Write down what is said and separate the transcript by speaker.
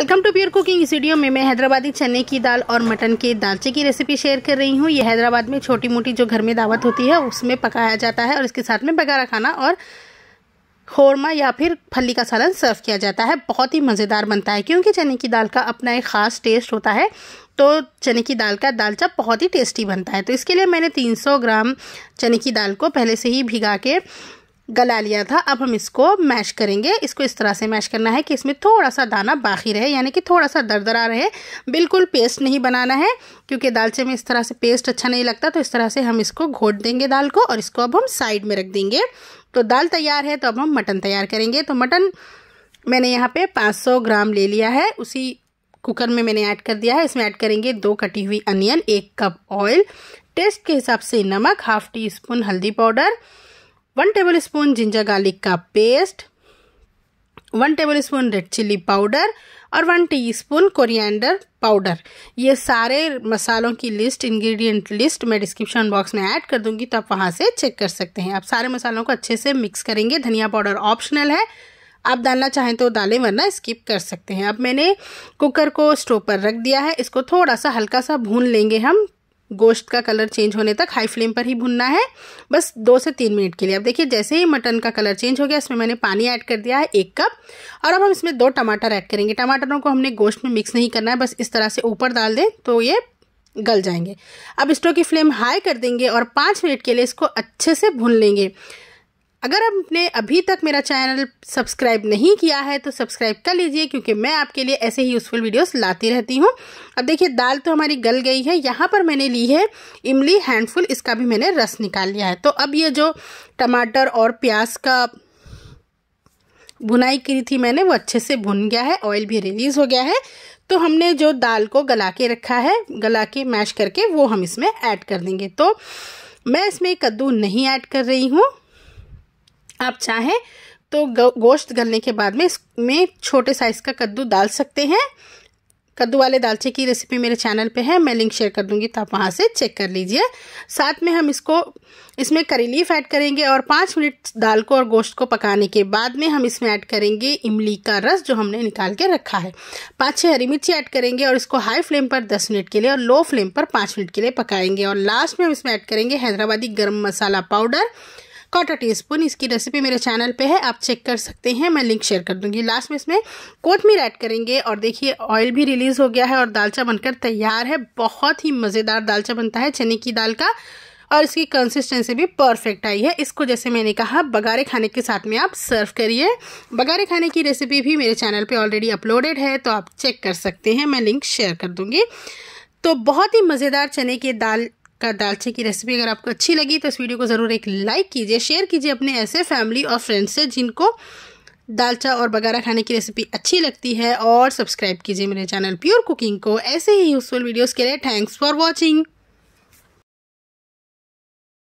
Speaker 1: welcome to pure cooking इस video में मैं हैदराबादी चने की दाल और मटन के दालचे की रेसिपी शेयर कर रही हूँ ये हैदराबाद में छोटी मोटी जो घर में दावत होती है उसमें पकाया जाता है और इसके साथ में बगारा खाना और खोरमा या फिर फली का सालन सर्व किया जाता है बहुत ही मज़ेदार बनता है क्योंकि चने की दाल का अपना एक ख़ास टेस्ट होता है तो चने की दाल का दालचा बहुत ही टेस्टी बनता है तो इसके लिए मैंने तीन ग्राम चने की दाल को पहले से ही भिगा के गला लिया था अब हम इसको मैश करेंगे इसको इस तरह से मैश करना है कि इसमें थोड़ा सा दाना बाकी रहे यानी कि थोड़ा सा दरदरा रहे बिल्कुल पेस्ट नहीं बनाना है क्योंकि दालचे में इस तरह से पेस्ट अच्छा नहीं लगता तो इस तरह से हम इसको घोट देंगे दाल को और इसको अब हम साइड में रख देंगे तो दाल तैयार है तो अब हम मटन तैयार करेंगे तो मटन मैंने यहाँ पे पाँच ग्राम ले लिया है उसी कुकर में मैंने ऐड कर दिया है इसमें ऐड करेंगे दो कटी हुई अनियन एक कप ऑयल टेस्ट के हिसाब से नमक हाफ टी स्पून हल्दी powder one tablespoon ginger garlic का paste one tablespoon red chilli powder और वन टीस्पून कोरिएंडर पाउडर ये सारे मसालों की लिस्ट इंग्रेडिएंट लिस्ट मैं डिस्क्रिप्शन बॉक्स में ऐड कर दूंगी तो आप वहाँ से चेक कर सकते हैं आप सारे मसालों को अच्छे से मिक्स करेंगे धनिया पाउडर ऑप्शनल है आप डालना चाहें तो डालें वरना स्किप कर सकते हैं अब मैंने कुकर को स्टोव पर रख दिया है इसको थोड़ा सा हल्का सा भून लेंगे हम गोश्त का कलर चेंज होने तक हाई फ्लेम पर ही भुनना है बस दो से तीन मिनट के लिए अब देखिए जैसे ही मटन का कलर चेंज हो गया इसमें मैंने पानी ऐड कर दिया है एक कप और अब हम इसमें दो टमाटर ऐड करेंगे टमाटरों को हमने गोश्त में मिक्स नहीं करना है बस इस तरह से ऊपर डाल दें तो ये गल जाएंगे अब स्टोव की फ्लेम हाई कर देंगे और पाँच मिनट के लिए इसको अच्छे से भून लेंगे अगर आपने अभी तक मेरा चैनल सब्सक्राइब नहीं किया है तो सब्सक्राइब कर लीजिए क्योंकि मैं आपके लिए ऐसे ही यूज़फुल वीडियोस लाती रहती हूँ अब देखिए दाल तो हमारी गल गई है यहाँ पर मैंने ली है इमली हैंडफुल इसका भी मैंने रस निकाल लिया है तो अब ये जो टमाटर और प्याज का भुनाई की थी मैंने वो अच्छे से भुन गया है ऑयल भी रिलीज़ हो गया है तो हमने जो दाल को गला के रखा है गला के मैश करके वो हम इसमें ऐड कर देंगे तो मैं इसमें कद्दू नहीं ऐड कर रही हूँ आप चाहें तो गोश्त गलने के बाद में इसमें छोटे साइज़ का कद्दू डाल सकते हैं कद्दू वाले दालचे की रेसिपी मेरे चैनल पे है मैं लिंक शेयर कर दूंगी तो आप वहाँ से चेक कर लीजिए साथ में हम इसको इसमें करी लीफ ऐड करेंगे और पाँच मिनट दाल को और गोश्त को पकाने के बाद में हम इसमें ऐड करेंगे इमली का रस जो हमने निकाल के रखा है पाँच छः हरी मिर्ची ऐड करेंगे और इसको हाई फ्लेम पर दस मिनट के लिए और लो फ्लेम पर पाँच मिनट के लिए पकाएंगे और लास्ट में हम इसमें ऐड करेंगे Hyderabadi garam masala powder quarter teaspoon इसकी रेसिपी मेरे चैनल पे है आप चेक कर सकते हैं मैं लिंक शेयर कर दूंगी लास्ट में इसमें कोथमीर ऐड करेंगे और देखिए ऑयल भी रिलीज़ हो गया है और दालचा बनकर तैयार है बहुत ही मज़ेदार दालचा बनता है चने की दाल का और इसकी कंसिस्टेंसी भी परफेक्ट आई है इसको जैसे मैंने कहा बगारे खाने के साथ में आप सर्व करिए बगारे खाने की रेसिपी भी मेरे चैनल पे ऑलरेडी अपलोडेड है तो आप चेक कर सकते हैं मैं लिंक शेयर कर दूँगी तो बहुत ही मज़ेदार चने की दाल का दालचे की रेसिपी अगर आपको अच्छी लगी तो इस वीडियो को ज़रूर एक लाइक कीजिए शेयर कीजिए अपने ऐसे फैमिली और फ्रेंड्स से जिनको दालचा और बघारा खाने की रेसिपी अच्छी लगती है और सब्सक्राइब कीजिए मेरे चैनल प्योर कुकिंग को ऐसे ही यूजफुल वीडियोज़ के लिए थैंक्स फॉर वॉचिंग